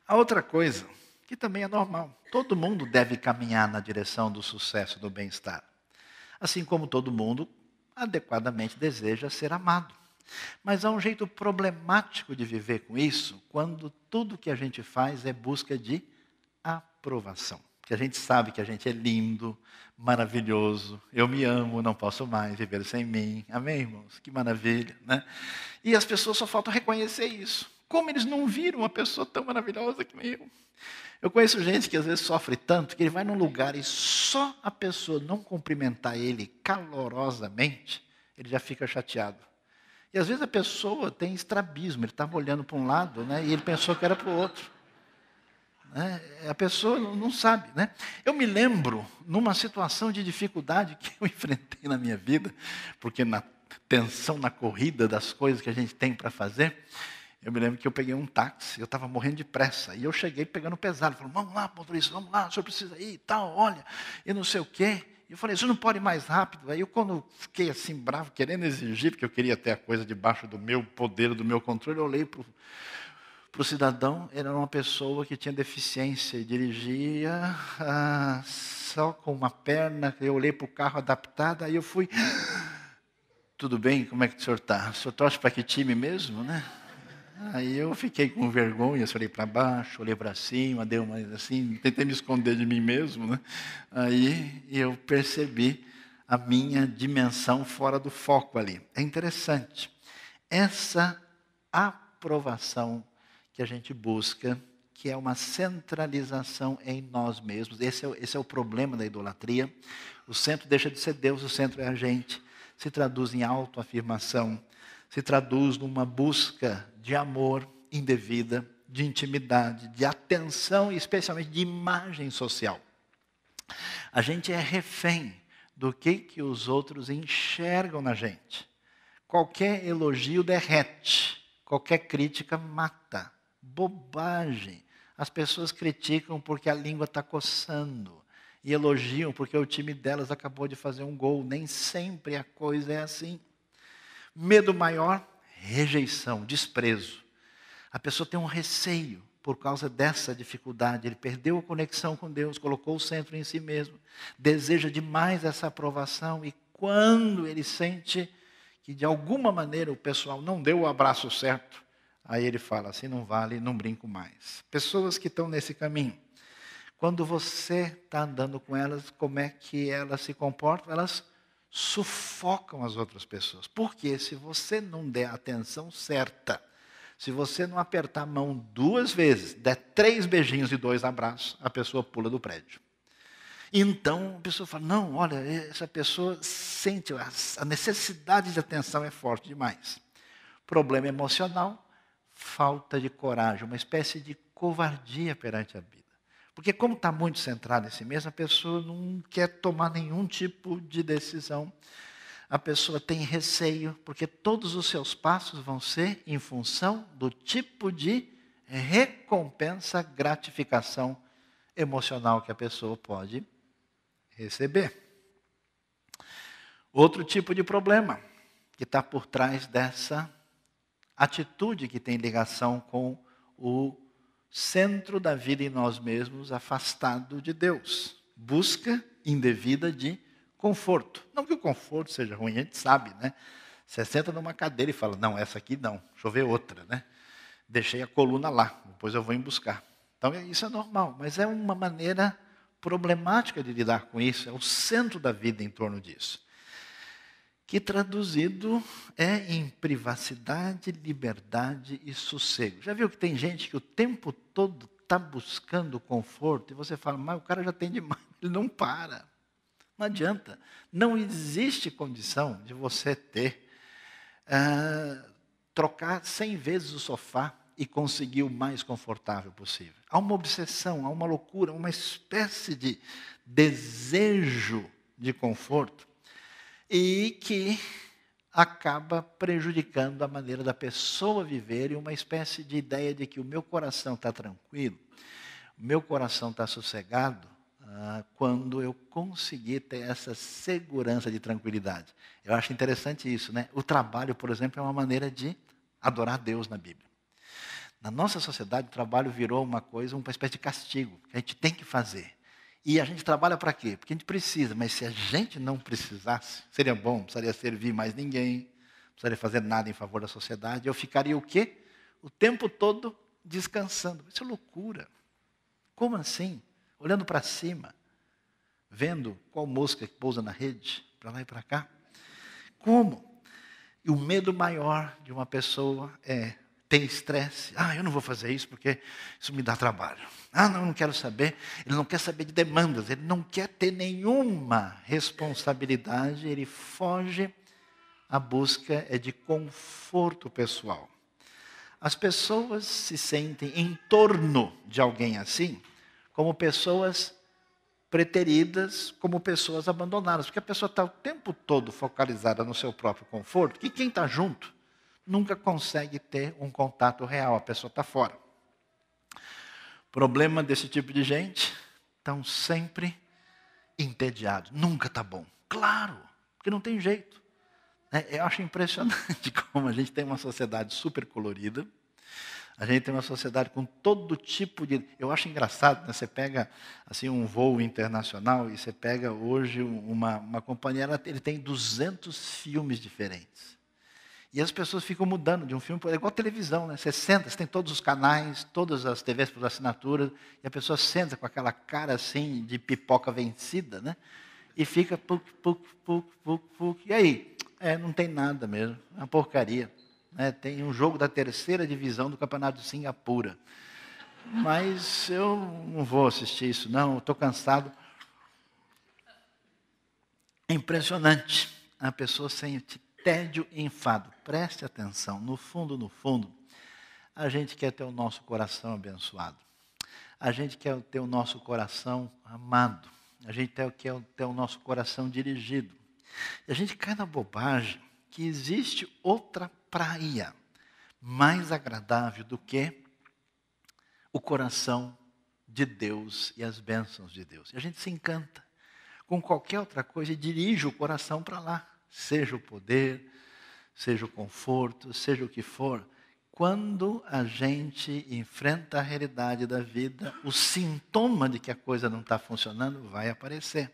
A outra coisa, que também é normal, todo mundo deve caminhar na direção do sucesso, do bem-estar. Assim como todo mundo adequadamente deseja ser amado. Mas há um jeito problemático de viver com isso quando tudo que a gente faz é busca de aprovação que a gente sabe que a gente é lindo, maravilhoso, eu me amo, não posso mais viver sem mim. Amém, irmãos? Que maravilha, né? E as pessoas só faltam reconhecer isso. Como eles não viram uma pessoa tão maravilhosa que eu? Eu conheço gente que às vezes sofre tanto que ele vai num lugar e só a pessoa não cumprimentar ele calorosamente, ele já fica chateado. E às vezes a pessoa tem estrabismo, ele estava tá olhando para um lado né, e ele pensou que era para o outro. Né? A pessoa não sabe. Né? Eu me lembro numa situação de dificuldade que eu enfrentei na minha vida, porque na tensão, na corrida das coisas que a gente tem para fazer, eu me lembro que eu peguei um táxi, eu estava morrendo de pressa, e eu cheguei pegando pesado, Falei, vamos lá, motorista, vamos lá, o senhor precisa ir e tal, olha, e não sei o quê. E eu falei, isso não pode ir mais rápido. Aí eu, quando fiquei assim bravo, querendo exigir, porque eu queria ter a coisa debaixo do meu poder, do meu controle, eu olhei para o para o cidadão, ele era uma pessoa que tinha deficiência e dirigia ah, só com uma perna. Eu olhei para o carro adaptado, aí eu fui. Ah, tudo bem? Como é que o senhor está? O senhor torce para que time mesmo, né? Aí eu fiquei com vergonha, olhei para baixo, olhei para cima, deu uma assim, tentei me esconder de mim mesmo, né? Aí eu percebi a minha dimensão fora do foco ali. É interessante. Essa aprovação que a gente busca, que é uma centralização em nós mesmos. Esse é, esse é o problema da idolatria. O centro deixa de ser Deus, o centro é a gente. Se traduz em autoafirmação, se traduz numa busca de amor indevida, de intimidade, de atenção e especialmente de imagem social. A gente é refém do que, que os outros enxergam na gente. Qualquer elogio derrete, qualquer crítica mata bobagem. As pessoas criticam porque a língua está coçando e elogiam porque o time delas acabou de fazer um gol. Nem sempre a coisa é assim. Medo maior, rejeição, desprezo. A pessoa tem um receio por causa dessa dificuldade. Ele perdeu a conexão com Deus, colocou o centro em si mesmo, deseja demais essa aprovação e quando ele sente que de alguma maneira o pessoal não deu o abraço certo, Aí ele fala: assim, não vale, não brinco mais. Pessoas que estão nesse caminho, quando você está andando com elas, como é que elas se comportam? Elas sufocam as outras pessoas. Porque se você não der a atenção certa, se você não apertar a mão duas vezes, der três beijinhos e dois abraços, a pessoa pula do prédio. Então a pessoa fala: não, olha, essa pessoa sente, a necessidade de atenção é forte demais. Problema emocional, falta de coragem, uma espécie de covardia perante a vida. Porque, como está muito centrada em si mesma, a pessoa não quer tomar nenhum tipo de decisão, a pessoa tem receio, porque todos os seus passos vão ser em função do tipo de recompensa, gratificação emocional que a pessoa pode receber. Outro tipo de problema que está por trás dessa atitude que tem ligação com o centro da vida em nós mesmos, afastado de Deus. Busca indevida de conforto. Não que o conforto seja ruim, a gente sabe, né? Você senta numa cadeira e fala: Não, essa aqui não, deixa eu ver outra, né? Deixei a coluna lá, depois eu vou em buscar. Então é, isso é normal, mas é uma maneira problemática de lidar com isso, é o centro da vida em torno disso que traduzido é em privacidade, liberdade e sossego. Já viu que tem gente que o tempo todo está buscando conforto e você fala, mas o cara já tem demais, ele não para. Não adianta. Não existe condição de você ter, uh, trocar 100 vezes o sofá e conseguir o mais confortável possível. Há uma obsessão, há uma loucura, uma espécie de desejo de conforto e que acaba prejudicando a maneira da pessoa viver e uma espécie de ideia de que o meu coração está tranquilo, o meu coração está sossegado ah, quando eu conseguir ter essa segurança de tranquilidade. Eu acho interessante isso, né? O trabalho, por exemplo, é uma maneira de adorar Deus na Bíblia. Na nossa sociedade, o trabalho virou uma coisa, uma espécie de castigo, que a gente tem que fazer. E a gente trabalha para quê? Porque a gente precisa, mas se a gente não precisasse, seria bom, precisaria servir mais ninguém, precisaria fazer nada em favor da sociedade, eu ficaria o quê? O tempo todo descansando. Isso é loucura. Como assim? Olhando para cima, vendo qual mosca que pousa na rede, para lá e para cá. Como? E o medo maior de uma pessoa é tem estresse. Ah, eu não vou fazer isso porque isso me dá trabalho. Ah, não, não quero saber. Ele não quer saber de demandas, ele não quer ter nenhuma responsabilidade, ele foge. A busca é de conforto pessoal. As pessoas se sentem em torno de alguém assim, como pessoas preteridas, como pessoas abandonadas, porque a pessoa está o tempo todo focalizada no seu próprio conforto, e quem está junto nunca consegue ter um contato real, a pessoa está fora. Problema desse tipo de gente, estão sempre entediados, nunca está bom. Claro, porque não tem jeito. Né? Eu acho impressionante como a gente tem uma sociedade super colorida, a gente tem uma sociedade com todo tipo de. Eu acho engraçado, né? você pega assim um voo internacional e você pega hoje uma, uma companhia, ela, ele tem 200 filmes diferentes. E as pessoas ficam mudando de um filme, é igual televisão, né? Você senta, você tem todos os canais, todas as TVs por assinatura, e a pessoa senta com aquela cara assim de pipoca vencida, né? E fica puk puk puk puk puk E aí? É, não tem nada mesmo, é uma porcaria. Né? Tem um jogo da terceira divisão do Campeonato de Singapura. Mas eu não vou assistir isso, não, estou cansado. É impressionante. A pessoa sem tédio e enfado. Preste atenção, no fundo, no fundo, a gente quer ter o nosso coração abençoado. A gente quer ter o nosso coração amado. A gente quer ter o nosso coração dirigido. E a gente cai na bobagem que existe outra praia mais agradável do que o coração de Deus e as bênçãos de Deus. E a gente se encanta com qualquer outra coisa e dirige o coração para lá seja o poder, seja o conforto, seja o que for, quando a gente enfrenta a realidade da vida, o sintoma de que a coisa não está funcionando vai aparecer.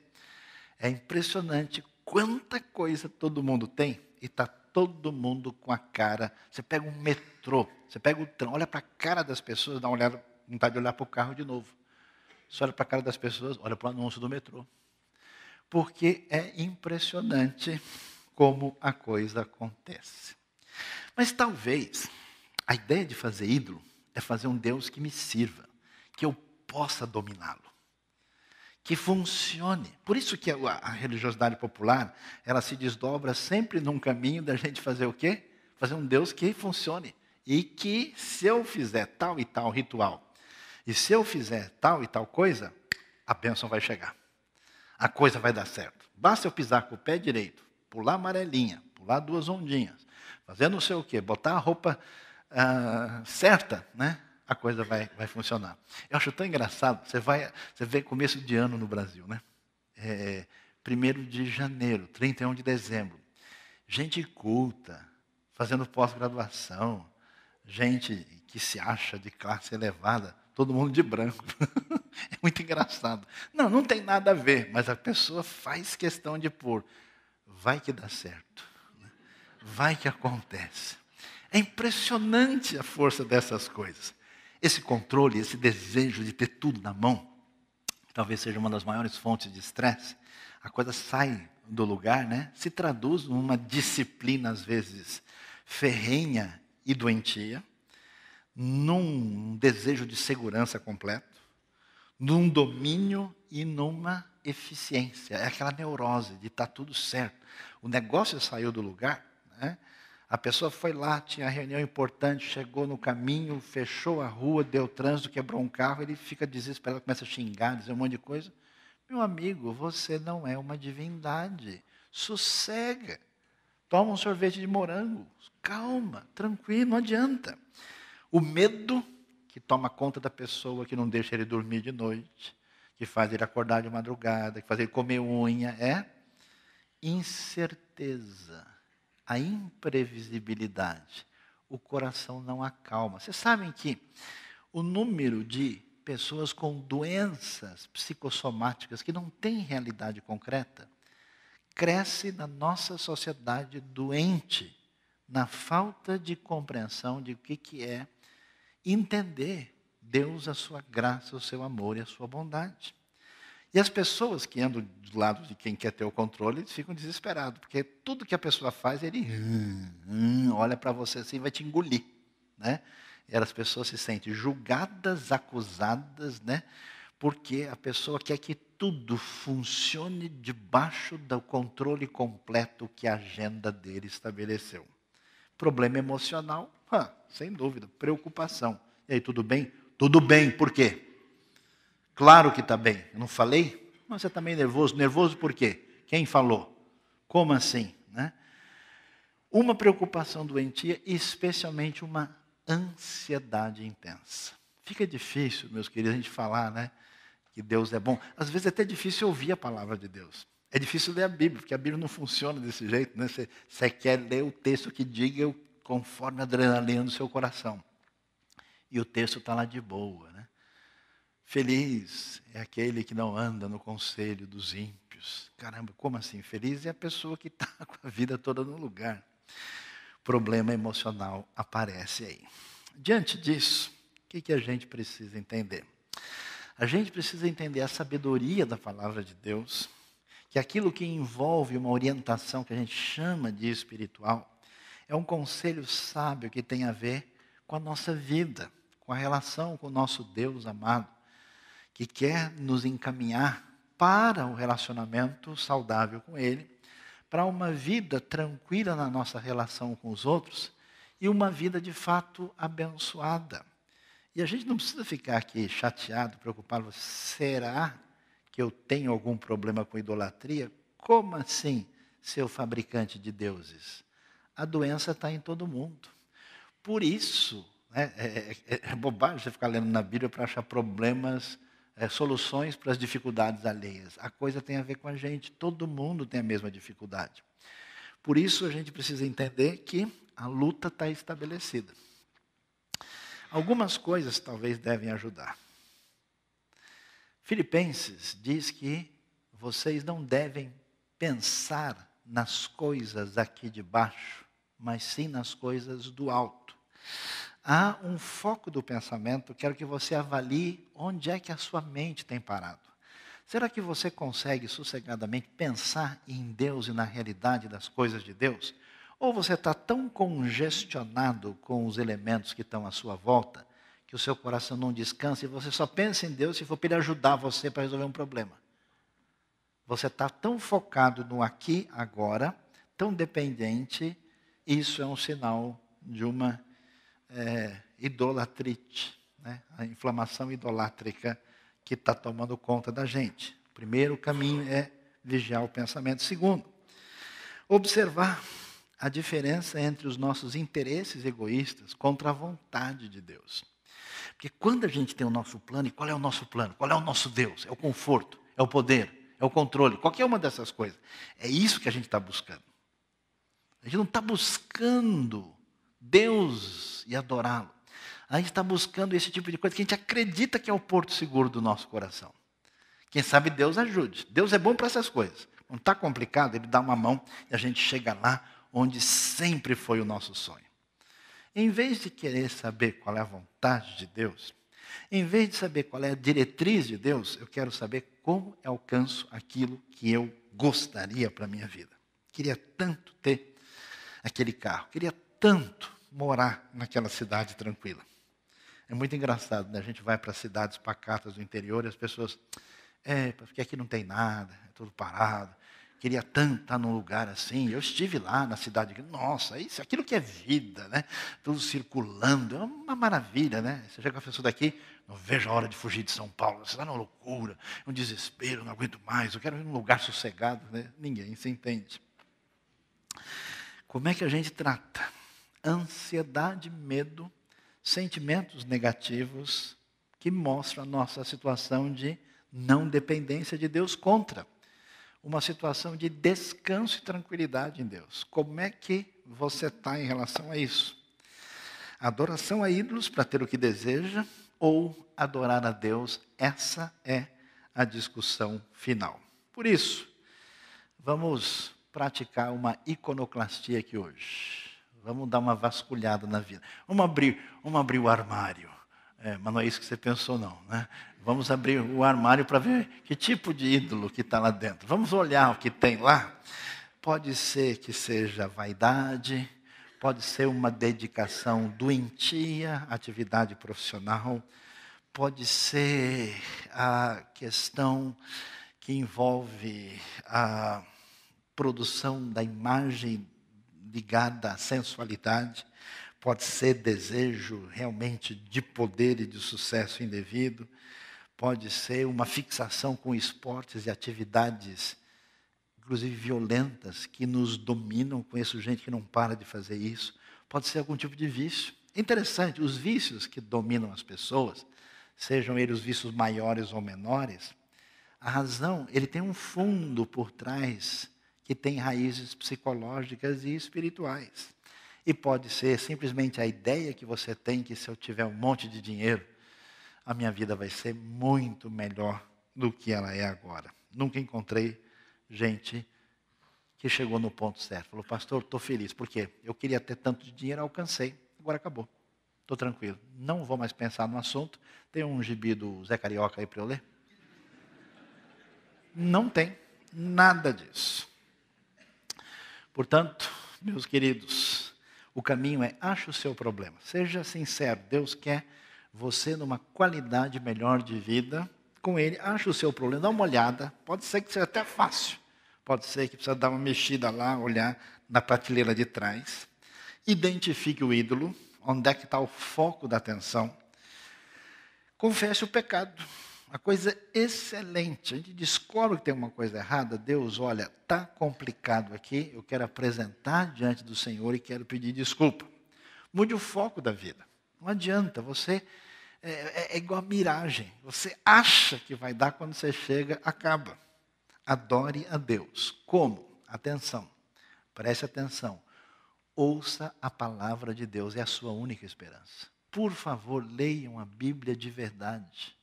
É impressionante quanta coisa todo mundo tem e está todo mundo com a cara. Você pega um metrô, você pega o trem, olha para a cara das pessoas, dá uma olhada, vontade de olhar para o carro de novo. Você olha para a cara das pessoas, olha para o anúncio do metrô porque é impressionante como a coisa acontece. Mas talvez a ideia de fazer ídolo é fazer um Deus que me sirva, que eu possa dominá-lo, que funcione. Por isso que a, religiosidade popular, ela se desdobra sempre num caminho da gente fazer o quê? Fazer um Deus que funcione e que se eu fizer tal e tal ritual, e se eu fizer tal e tal coisa, a bênção vai chegar a coisa vai dar certo. Basta eu pisar com o pé direito, pular amarelinha, pular duas ondinhas, fazer não sei o quê, botar a roupa ah, certa, né? a coisa vai, vai funcionar. Eu acho tão engraçado, você, vai, você vê começo de ano no Brasil, né? É, 1 de janeiro, 31 de dezembro. Gente culta, fazendo pós-graduação, gente que se acha de classe elevada, todo mundo de branco. É muito engraçado. Não, não tem nada a ver, mas a pessoa faz questão de pôr. Vai que dá certo. Né? Vai que acontece. É impressionante a força dessas coisas. Esse controle, esse desejo de ter tudo na mão, talvez seja uma das maiores fontes de estresse. A coisa sai do lugar, né? Se traduz numa disciplina às vezes ferrenha e doentia, num desejo de segurança completa, num domínio e numa eficiência. É aquela neurose de estar tá tudo certo. O negócio saiu do lugar, né? A pessoa foi lá, tinha reunião importante, chegou no caminho, fechou a rua, deu trânsito, quebrou um carro, ele fica desesperado, começa a xingar, dizer um monte de coisa. Meu amigo, você não é uma divindade. Sossega. Toma um sorvete de morango. Calma, tranquilo, não adianta. O medo que toma conta da pessoa, que não deixa ele dormir de noite, que faz ele acordar de madrugada, que faz ele comer unha, é incerteza, a imprevisibilidade. O coração não acalma. Vocês sabem que o número de pessoas com doenças psicossomáticas que não têm realidade concreta cresce na nossa sociedade doente, na falta de compreensão de o que, que é entender Deus, a sua graça, o seu amor e a sua bondade. E as pessoas que andam do lado de quem quer ter o controle, eles ficam desesperados, porque tudo que a pessoa faz, ele hum, hum olha para você assim e vai te engolir. Né? E as pessoas se sentem julgadas, acusadas, né? porque a pessoa quer que tudo funcione debaixo do controle completo que a agenda dele estabeleceu. Problema emocional, ah, sem dúvida, preocupação. E aí, tudo bem? Tudo bem, por quê? Claro que está bem. Eu não falei? Mas você também tá nervoso. Nervoso por quê? Quem falou? Como assim? Né? Uma preocupação doentia e especialmente uma ansiedade intensa. Fica difícil, meus queridos, a gente falar, né? Que Deus é bom. Às vezes é até difícil ouvir a palavra de Deus. É difícil ler a Bíblia, porque a Bíblia não funciona desse jeito, né? Você, você quer ler o texto que diga o conforme a adrenalina do seu coração. E o texto está lá de boa. Né? Feliz é aquele que não anda no conselho dos ímpios. Caramba, como assim? Feliz é a pessoa que está com a vida toda no lugar. Problema emocional aparece aí. Diante disso, o que, que a gente precisa entender? A gente precisa entender a sabedoria da palavra de Deus, que aquilo que envolve uma orientação que a gente chama de espiritual, é um conselho sábio que tem a ver com a nossa vida, com a relação com o nosso Deus amado, que quer nos encaminhar para o relacionamento saudável com Ele, para uma vida tranquila na nossa relação com os outros e uma vida de fato abençoada. E a gente não precisa ficar aqui chateado, preocupado, será que eu tenho algum problema com idolatria? Como assim, seu fabricante de deuses? a doença está em todo mundo. Por isso, né, é, é, é, bobagem você ficar lendo na Bíblia para achar problemas, é, soluções para as dificuldades alheias. A coisa tem a ver com a gente, todo mundo tem a mesma dificuldade. Por isso, a gente precisa entender que a luta está estabelecida. Algumas coisas talvez devem ajudar. Filipenses diz que vocês não devem pensar nas coisas aqui de baixo, mas sim nas coisas do alto. Há um foco do pensamento, quero que você avalie onde é que a sua mente tem parado. Será que você consegue sossegadamente pensar em Deus e na realidade das coisas de Deus? Ou você está tão congestionado com os elementos que estão à sua volta que o seu coração não descansa e você só pensa em Deus se for para ele ajudar você para resolver um problema? Você está tão focado no aqui, agora, tão dependente, isso é um sinal de uma é, idolatrite, né? a inflamação idolátrica que está tomando conta da gente. O primeiro caminho é vigiar o pensamento. Segundo, observar a diferença entre os nossos interesses egoístas contra a vontade de Deus. Porque quando a gente tem o nosso plano, e qual é o nosso plano? Qual é o nosso Deus? É o conforto, é o poder, é o controle, qualquer uma dessas coisas. É isso que a gente está buscando. A gente não está buscando Deus e adorá-lo. A gente está buscando esse tipo de coisa que a gente acredita que é o porto seguro do nosso coração. Quem sabe Deus ajude. Deus é bom para essas coisas. Não está complicado, Ele dá uma mão e a gente chega lá onde sempre foi o nosso sonho. Em vez de querer saber qual é a vontade de Deus, em vez de saber qual é a diretriz de Deus, eu quero saber como eu alcanço aquilo que eu gostaria para a minha vida. Queria tanto ter aquele carro, queria tanto morar naquela cidade tranquila. É muito engraçado, né? A gente vai para cidades pacatas do interior e as pessoas, é, porque aqui não tem nada, é tudo parado queria tanto estar num lugar assim. Eu estive lá na cidade, nossa, isso, aquilo que é vida, né? Tudo circulando, é uma maravilha, né? Você chega com a pessoa daqui, não vejo a hora de fugir de São Paulo, isso está uma loucura, um desespero, não aguento mais, eu quero ir num lugar sossegado, né? Ninguém se entende. Como é que a gente trata ansiedade, medo, sentimentos negativos que mostram a nossa situação de não dependência de Deus contra uma situação de descanso e tranquilidade em Deus. Como é que você está em relação a isso? Adoração a ídolos para ter o que deseja ou adorar a Deus? Essa é a discussão final. Por isso, vamos praticar uma iconoclastia aqui hoje. Vamos dar uma vasculhada na vida. Vamos abrir, vamos abrir o armário. É, mas não é isso que você pensou, não. Né? Vamos abrir o armário para ver que tipo de ídolo que está lá dentro. Vamos olhar o que tem lá. Pode ser que seja vaidade, pode ser uma dedicação doentia, atividade profissional, pode ser a questão que envolve a produção da imagem ligada à sensualidade, pode ser desejo realmente de poder e de sucesso indevido, pode ser uma fixação com esportes e atividades, inclusive violentas, que nos dominam. Conheço gente que não para de fazer isso. Pode ser algum tipo de vício. Interessante, os vícios que dominam as pessoas, sejam eles vícios maiores ou menores, a razão, ele tem um fundo por trás que tem raízes psicológicas e espirituais. E pode ser simplesmente a ideia que você tem que se eu tiver um monte de dinheiro, a minha vida vai ser muito melhor do que ela é agora. Nunca encontrei gente que chegou no ponto certo. Falou, pastor, estou feliz. Por quê? Eu queria ter tanto de dinheiro, alcancei. Agora acabou. Estou tranquilo. Não vou mais pensar no assunto. Tem um gibi do Zé Carioca aí para eu ler? Não tem nada disso. Portanto, meus queridos, o caminho é ache o seu problema. Seja sincero, Deus quer você numa qualidade melhor de vida com Ele. Ache o seu problema, dá uma olhada. Pode ser que seja até fácil. Pode ser que precisa dar uma mexida lá, olhar na prateleira de trás. Identifique o ídolo, onde é que está o foco da atenção. Confesse o pecado uma coisa excelente. A gente descobre que tem uma coisa errada, Deus, olha, tá complicado aqui, eu quero apresentar diante do Senhor e quero pedir desculpa. Mude o foco da vida. Não adianta, você é, é, é, igual a miragem. Você acha que vai dar, quando você chega, acaba. Adore a Deus. Como? Atenção, preste atenção. Ouça a palavra de Deus, é a sua única esperança. Por favor, leiam a Bíblia de verdade.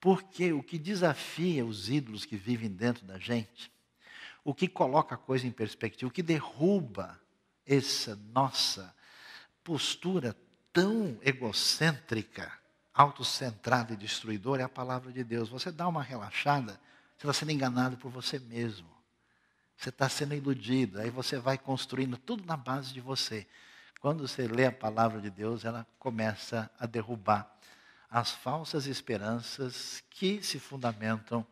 Porque o que desafia os ídolos que vivem dentro da gente, o que coloca a coisa em perspectiva, o que derruba essa nossa postura tão egocêntrica, autocentrada e destruidora é a palavra de Deus. Você dá uma relaxada, você está sendo enganado por você mesmo. Você está sendo iludido, aí você vai construindo tudo na base de você. Quando você lê a palavra de Deus, ela começa a derrubar as falsas esperanças que se fundamentam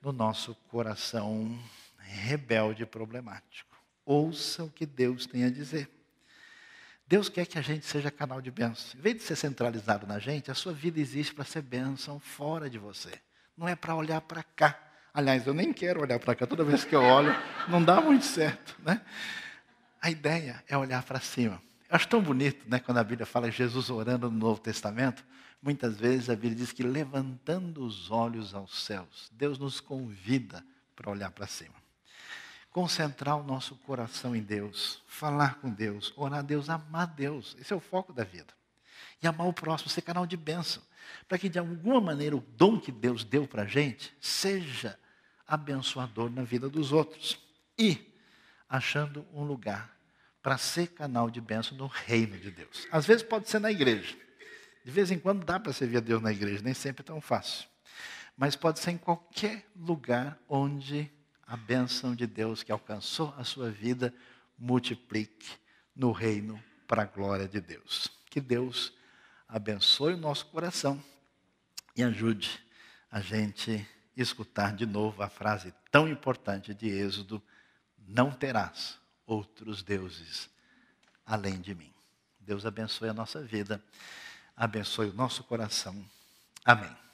no nosso coração rebelde e problemático. Ouça o que Deus tem a dizer. Deus quer que a gente seja canal de bênção. Em vez de ser centralizado na gente, a sua vida existe para ser bênção fora de você. Não é para olhar para cá. Aliás, eu nem quero olhar para cá. Toda vez que eu olho, não dá muito certo, né? A ideia é olhar para cima. Eu acho tão bonito, né, quando a Bíblia fala Jesus orando no Novo Testamento. Muitas vezes a Bíblia diz que levantando os olhos aos céus, Deus nos convida para olhar para cima. Concentrar o nosso coração em Deus, falar com Deus, orar a Deus, amar Deus. Esse é o foco da vida. E amar o próximo, ser canal de bênção. Para que de alguma maneira o dom que Deus deu para a gente seja abençoador na vida dos outros. E achando um lugar para ser canal de bênção no reino de Deus. Às vezes pode ser na igreja. De vez em quando dá para servir a Deus na igreja, nem sempre é tão fácil. Mas pode ser em qualquer lugar onde a bênção de Deus que alcançou a sua vida multiplique no reino para a glória de Deus. Que Deus abençoe o nosso coração e ajude a gente escutar de novo a frase tão importante de Êxodo: Não terás outros deuses além de mim. Deus abençoe a nossa vida abençoe o nosso coração. Amém.